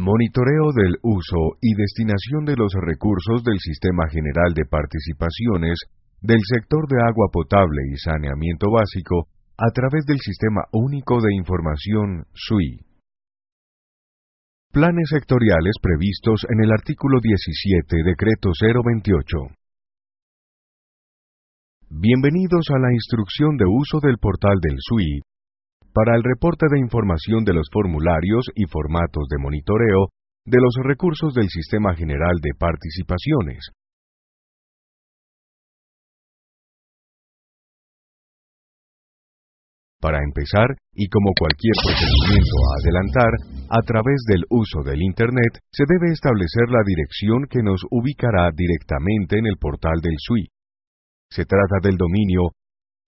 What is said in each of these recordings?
Monitoreo del uso y destinación de los recursos del Sistema General de Participaciones del sector de agua potable y saneamiento básico a través del Sistema Único de Información SUI. Planes sectoriales previstos en el artículo 17, decreto 028. Bienvenidos a la instrucción de uso del portal del SUI para el reporte de información de los formularios y formatos de monitoreo de los recursos del Sistema General de Participaciones. Para empezar, y como cualquier procedimiento a adelantar, a través del uso del Internet se debe establecer la dirección que nos ubicará directamente en el portal del SUI. Se trata del dominio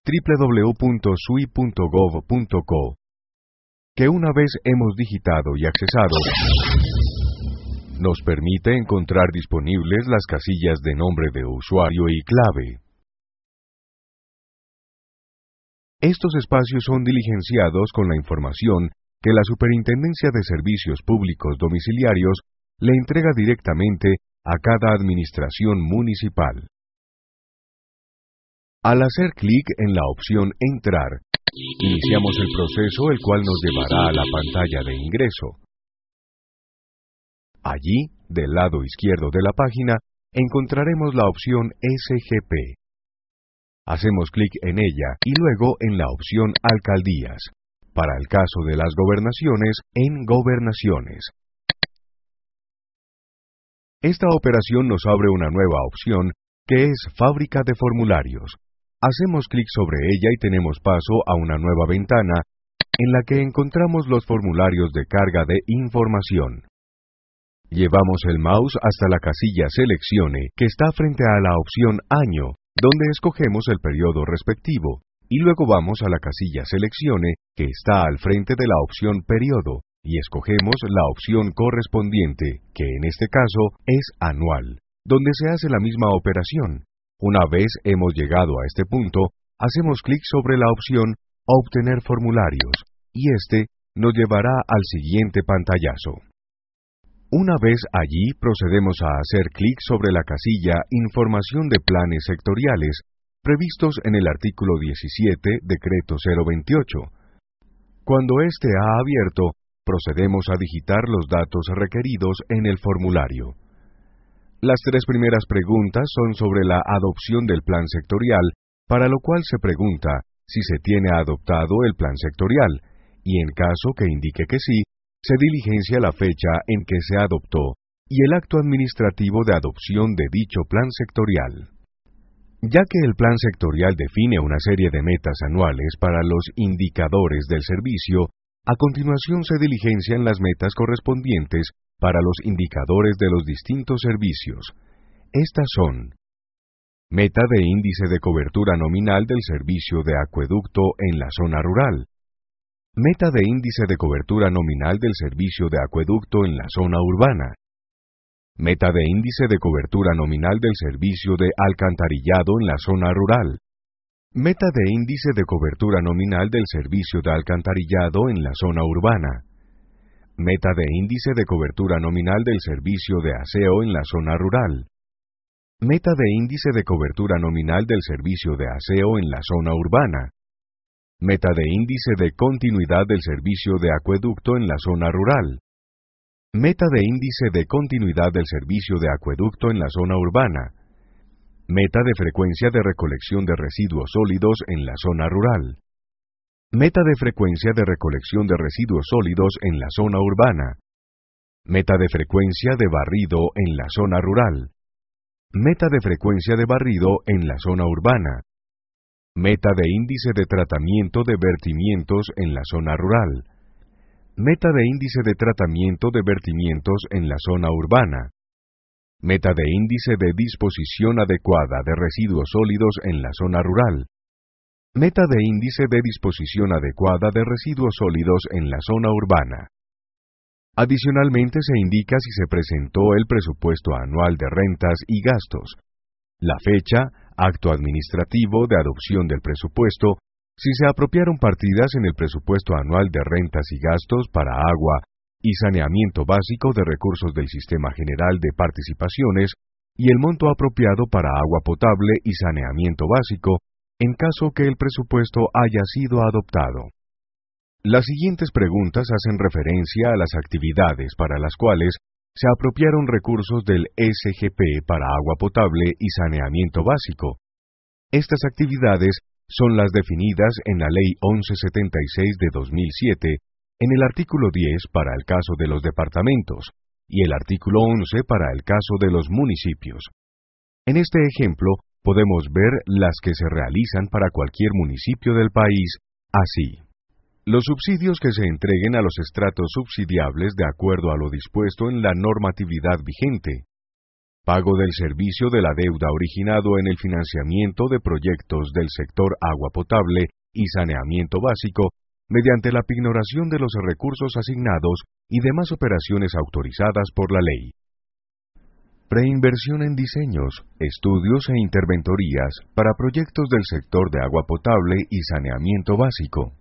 www.sui.gov.co, que una vez hemos digitado y accesado, nos permite encontrar disponibles las casillas de nombre de usuario y clave. Estos espacios son diligenciados con la información que la Superintendencia de Servicios Públicos Domiciliarios le entrega directamente a cada administración municipal. Al hacer clic en la opción Entrar, iniciamos el proceso el cual nos llevará a la pantalla de ingreso. Allí, del lado izquierdo de la página, encontraremos la opción SGP. Hacemos clic en ella y luego en la opción Alcaldías. Para el caso de las gobernaciones, en Gobernaciones. Esta operación nos abre una nueva opción que es Fábrica de formularios. Hacemos clic sobre ella y tenemos paso a una nueva ventana en la que encontramos los formularios de carga de información. Llevamos el mouse hasta la casilla Seleccione, que está frente a la opción Año, donde escogemos el periodo respectivo, y luego vamos a la casilla Seleccione, que está al frente de la opción Periodo, y escogemos la opción correspondiente, que en este caso es Anual, donde se hace la misma operación, una vez hemos llegado a este punto, hacemos clic sobre la opción Obtener formularios y este nos llevará al siguiente pantallazo. Una vez allí procedemos a hacer clic sobre la casilla Información de planes sectoriales previstos en el artículo 17, decreto 028. Cuando este ha abierto, procedemos a digitar los datos requeridos en el formulario. Las tres primeras preguntas son sobre la adopción del plan sectorial, para lo cual se pregunta si se tiene adoptado el plan sectorial, y en caso que indique que sí, se diligencia la fecha en que se adoptó y el acto administrativo de adopción de dicho plan sectorial. Ya que el plan sectorial define una serie de metas anuales para los indicadores del servicio, a continuación se diligencian las metas correspondientes para los indicadores de los distintos servicios. Estas son meta de índice de cobertura nominal del servicio de acueducto en la zona rural, meta de índice de cobertura nominal del servicio de acueducto en la zona urbana, meta de índice de cobertura nominal del servicio de alcantarillado en la zona rural, meta de índice de cobertura nominal del servicio de alcantarillado en la zona urbana, meta de índice de cobertura nominal del servicio de aseo en la zona rural. Meta de índice de cobertura nominal del servicio de aseo en la zona urbana. Meta de índice de continuidad del servicio de acueducto en la zona rural. Meta de índice de continuidad del servicio de acueducto en la zona urbana. Meta de frecuencia de recolección de residuos sólidos en la zona rural. Meta de frecuencia de recolección de residuos sólidos en la zona urbana. Meta de frecuencia de barrido en la zona rural. Meta de frecuencia de barrido en la zona urbana. Meta de índice de tratamiento de vertimientos en la zona rural. Meta de índice de tratamiento de vertimientos en la zona urbana. Meta de índice de disposición adecuada de residuos sólidos en la zona rural. Meta de índice de disposición adecuada de residuos sólidos en la zona urbana. Adicionalmente se indica si se presentó el presupuesto anual de rentas y gastos, la fecha, acto administrativo de adopción del presupuesto, si se apropiaron partidas en el presupuesto anual de rentas y gastos para agua y saneamiento básico de recursos del Sistema General de Participaciones y el monto apropiado para agua potable y saneamiento básico en caso que el presupuesto haya sido adoptado. Las siguientes preguntas hacen referencia a las actividades para las cuales se apropiaron recursos del SGP para agua potable y saneamiento básico. Estas actividades son las definidas en la Ley 1176 de 2007, en el artículo 10 para el caso de los departamentos y el artículo 11 para el caso de los municipios. En este ejemplo, podemos ver las que se realizan para cualquier municipio del país, así. Los subsidios que se entreguen a los estratos subsidiables de acuerdo a lo dispuesto en la normatividad vigente. Pago del servicio de la deuda originado en el financiamiento de proyectos del sector agua potable y saneamiento básico mediante la pignoración de los recursos asignados y demás operaciones autorizadas por la ley preinversión en diseños, estudios e interventorías para proyectos del sector de agua potable y saneamiento básico.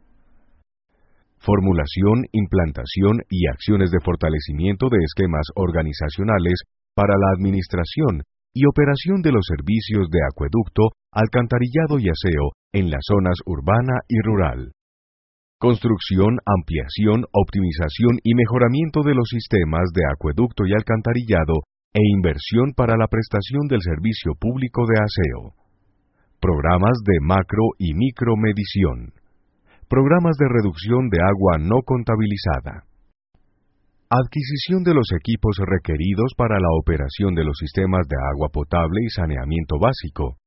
Formulación, implantación y acciones de fortalecimiento de esquemas organizacionales para la administración y operación de los servicios de acueducto, alcantarillado y aseo en las zonas urbana y rural. Construcción, ampliación, optimización y mejoramiento de los sistemas de acueducto y alcantarillado e inversión para la prestación del servicio público de aseo, programas de macro y micromedición, programas de reducción de agua no contabilizada, adquisición de los equipos requeridos para la operación de los sistemas de agua potable y saneamiento básico,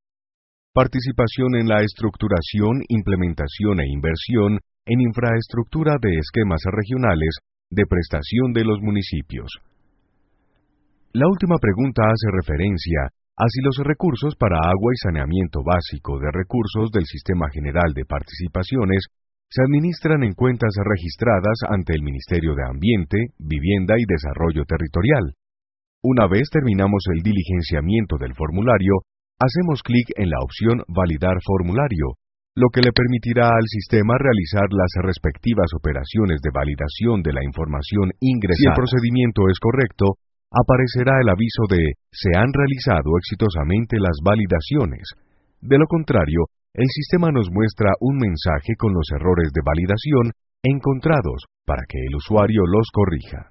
participación en la estructuración, implementación e inversión en infraestructura de esquemas regionales de prestación de los municipios, la última pregunta hace referencia a si los recursos para agua y saneamiento básico de recursos del Sistema General de Participaciones se administran en cuentas registradas ante el Ministerio de Ambiente, Vivienda y Desarrollo Territorial. Una vez terminamos el diligenciamiento del formulario, hacemos clic en la opción Validar formulario, lo que le permitirá al sistema realizar las respectivas operaciones de validación de la información ingresada. Si el procedimiento es correcto, aparecerá el aviso de se han realizado exitosamente las validaciones. De lo contrario, el sistema nos muestra un mensaje con los errores de validación encontrados para que el usuario los corrija.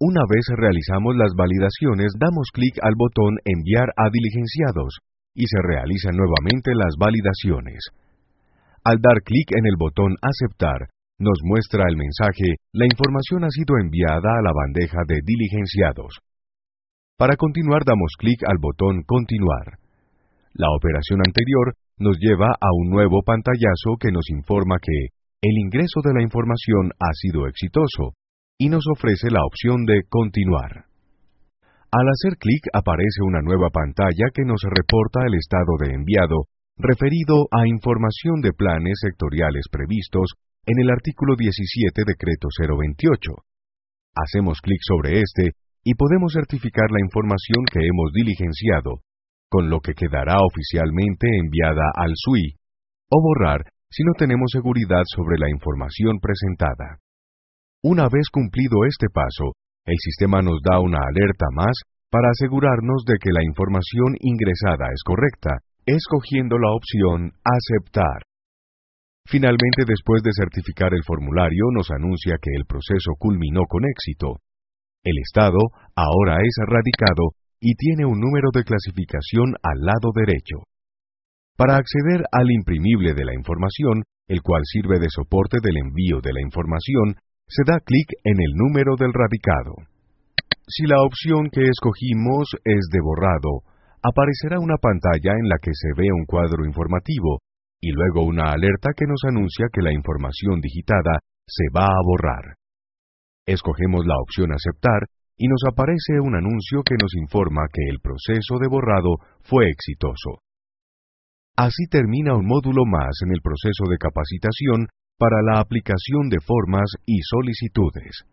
Una vez realizamos las validaciones, damos clic al botón Enviar a diligenciados y se realizan nuevamente las validaciones. Al dar clic en el botón Aceptar, nos muestra el mensaje, la información ha sido enviada a la bandeja de diligenciados. Para continuar damos clic al botón Continuar. La operación anterior nos lleva a un nuevo pantallazo que nos informa que el ingreso de la información ha sido exitoso y nos ofrece la opción de Continuar. Al hacer clic aparece una nueva pantalla que nos reporta el estado de enviado referido a información de planes sectoriales previstos en el artículo 17 decreto 028. Hacemos clic sobre este y podemos certificar la información que hemos diligenciado, con lo que quedará oficialmente enviada al SUI, o borrar si no tenemos seguridad sobre la información presentada. Una vez cumplido este paso, el sistema nos da una alerta más para asegurarnos de que la información ingresada es correcta, escogiendo la opción Aceptar. Finalmente, después de certificar el formulario, nos anuncia que el proceso culminó con éxito. El estado ahora es radicado y tiene un número de clasificación al lado derecho. Para acceder al imprimible de la información, el cual sirve de soporte del envío de la información, se da clic en el número del radicado. Si la opción que escogimos es de borrado, aparecerá una pantalla en la que se ve un cuadro informativo y luego una alerta que nos anuncia que la información digitada se va a borrar. Escogemos la opción Aceptar y nos aparece un anuncio que nos informa que el proceso de borrado fue exitoso. Así termina un módulo más en el proceso de capacitación para la aplicación de formas y solicitudes.